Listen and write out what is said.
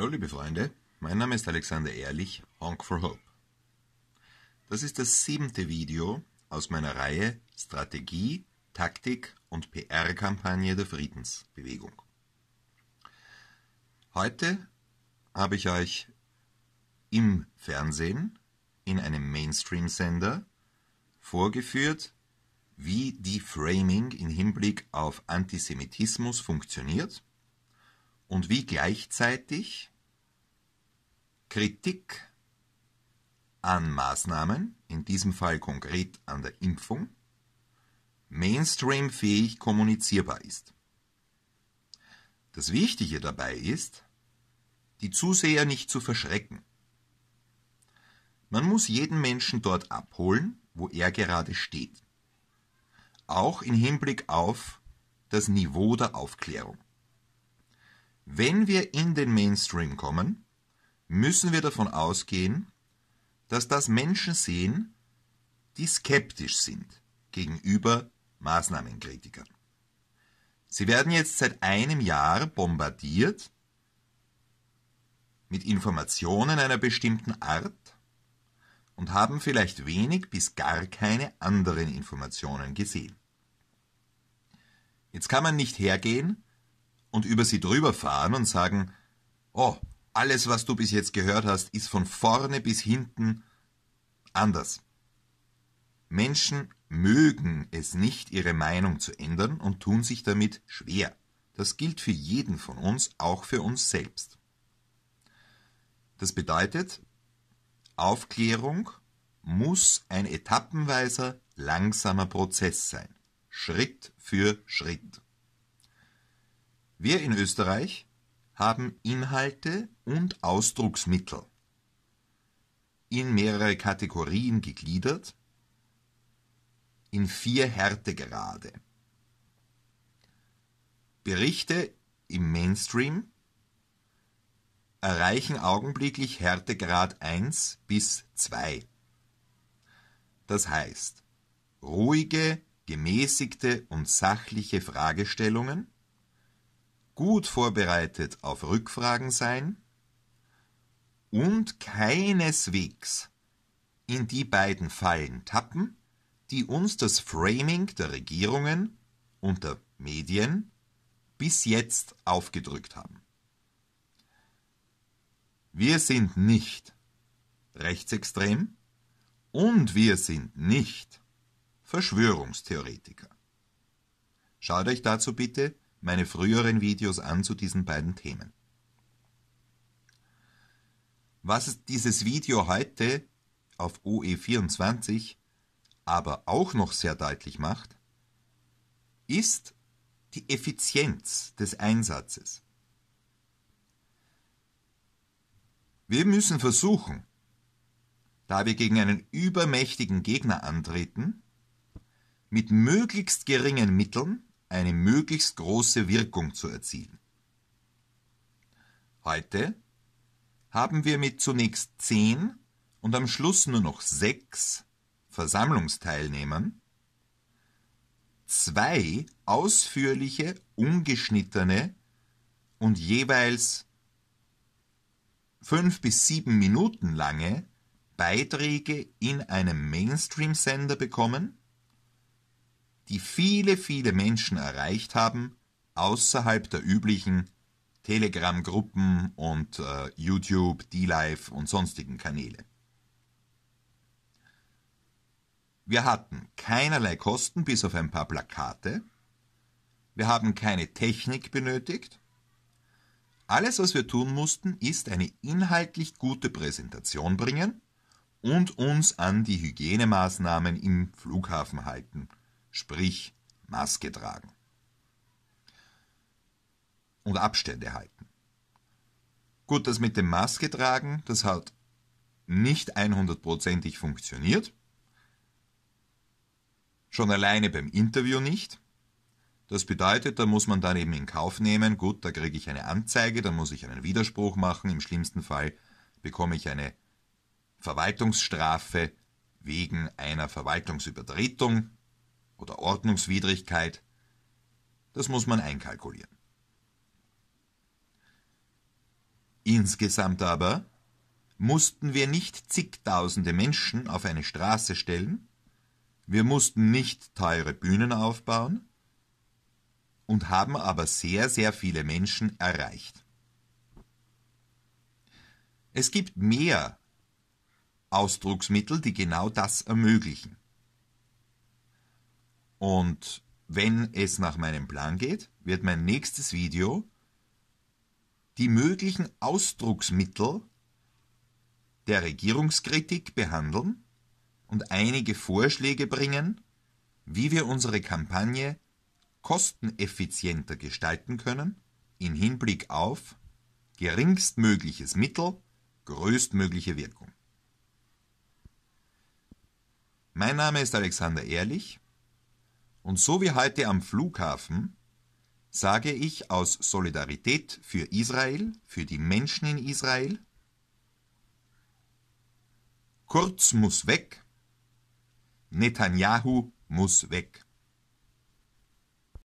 Hallo liebe Freunde, mein Name ist Alexander Ehrlich, Honk for Hope. Das ist das siebte Video aus meiner Reihe Strategie, Taktik und PR-Kampagne der Friedensbewegung. Heute habe ich euch im Fernsehen in einem Mainstream-Sender vorgeführt, wie Deframing im Hinblick auf Antisemitismus funktioniert und wie gleichzeitig Kritik an Maßnahmen, in diesem Fall konkret an der Impfung, mainstreamfähig kommunizierbar ist. Das Wichtige dabei ist, die Zuseher nicht zu verschrecken. Man muss jeden Menschen dort abholen, wo er gerade steht. Auch im Hinblick auf das Niveau der Aufklärung. Wenn wir in den Mainstream kommen, müssen wir davon ausgehen, dass das Menschen sehen, die skeptisch sind gegenüber Maßnahmenkritikern. Sie werden jetzt seit einem Jahr bombardiert mit Informationen einer bestimmten Art und haben vielleicht wenig bis gar keine anderen Informationen gesehen. Jetzt kann man nicht hergehen und über sie drüber fahren und sagen, oh, alles, was du bis jetzt gehört hast, ist von vorne bis hinten anders. Menschen mögen es nicht, ihre Meinung zu ändern und tun sich damit schwer. Das gilt für jeden von uns, auch für uns selbst. Das bedeutet, Aufklärung muss ein etappenweiser, langsamer Prozess sein. Schritt für Schritt. Wir in Österreich haben Inhalte und Ausdrucksmittel in mehrere Kategorien gegliedert, in vier Härtegrade. Berichte im Mainstream erreichen augenblicklich Härtegrad 1 bis 2. Das heißt, ruhige, gemäßigte und sachliche Fragestellungen gut vorbereitet auf Rückfragen sein und keineswegs in die beiden Fallen tappen, die uns das Framing der Regierungen und der Medien bis jetzt aufgedrückt haben. Wir sind nicht rechtsextrem und wir sind nicht Verschwörungstheoretiker. Schaut euch dazu bitte meine früheren Videos an zu diesen beiden Themen. Was dieses Video heute auf OE24 aber auch noch sehr deutlich macht, ist die Effizienz des Einsatzes. Wir müssen versuchen, da wir gegen einen übermächtigen Gegner antreten, mit möglichst geringen Mitteln eine möglichst große Wirkung zu erzielen. Heute haben wir mit zunächst zehn und am Schluss nur noch sechs Versammlungsteilnehmern zwei ausführliche, ungeschnittene und jeweils fünf bis sieben Minuten lange Beiträge in einem Mainstream-Sender bekommen, die viele, viele Menschen erreicht haben, außerhalb der üblichen Telegram-Gruppen und äh, YouTube, D-Live und sonstigen Kanäle. Wir hatten keinerlei Kosten bis auf ein paar Plakate. Wir haben keine Technik benötigt. Alles, was wir tun mussten, ist eine inhaltlich gute Präsentation bringen und uns an die Hygienemaßnahmen im Flughafen halten – sprich Maske tragen. Und Abstände halten. Gut, das mit dem Maske tragen, das hat nicht 100%ig funktioniert. Schon alleine beim Interview nicht. Das bedeutet, da muss man dann eben in Kauf nehmen, gut, da kriege ich eine Anzeige, da muss ich einen Widerspruch machen, im schlimmsten Fall bekomme ich eine Verwaltungsstrafe wegen einer Verwaltungsübertretung, oder Ordnungswidrigkeit, das muss man einkalkulieren. Insgesamt aber mussten wir nicht zigtausende Menschen auf eine Straße stellen, wir mussten nicht teure Bühnen aufbauen und haben aber sehr, sehr viele Menschen erreicht. Es gibt mehr Ausdrucksmittel, die genau das ermöglichen. Und wenn es nach meinem Plan geht, wird mein nächstes Video die möglichen Ausdrucksmittel der Regierungskritik behandeln und einige Vorschläge bringen, wie wir unsere Kampagne kosteneffizienter gestalten können im Hinblick auf geringstmögliches Mittel, größtmögliche Wirkung. Mein Name ist Alexander Ehrlich und so wie heute am Flughafen sage ich aus Solidarität für Israel, für die Menschen in Israel, Kurz muss weg, Netanyahu muss weg.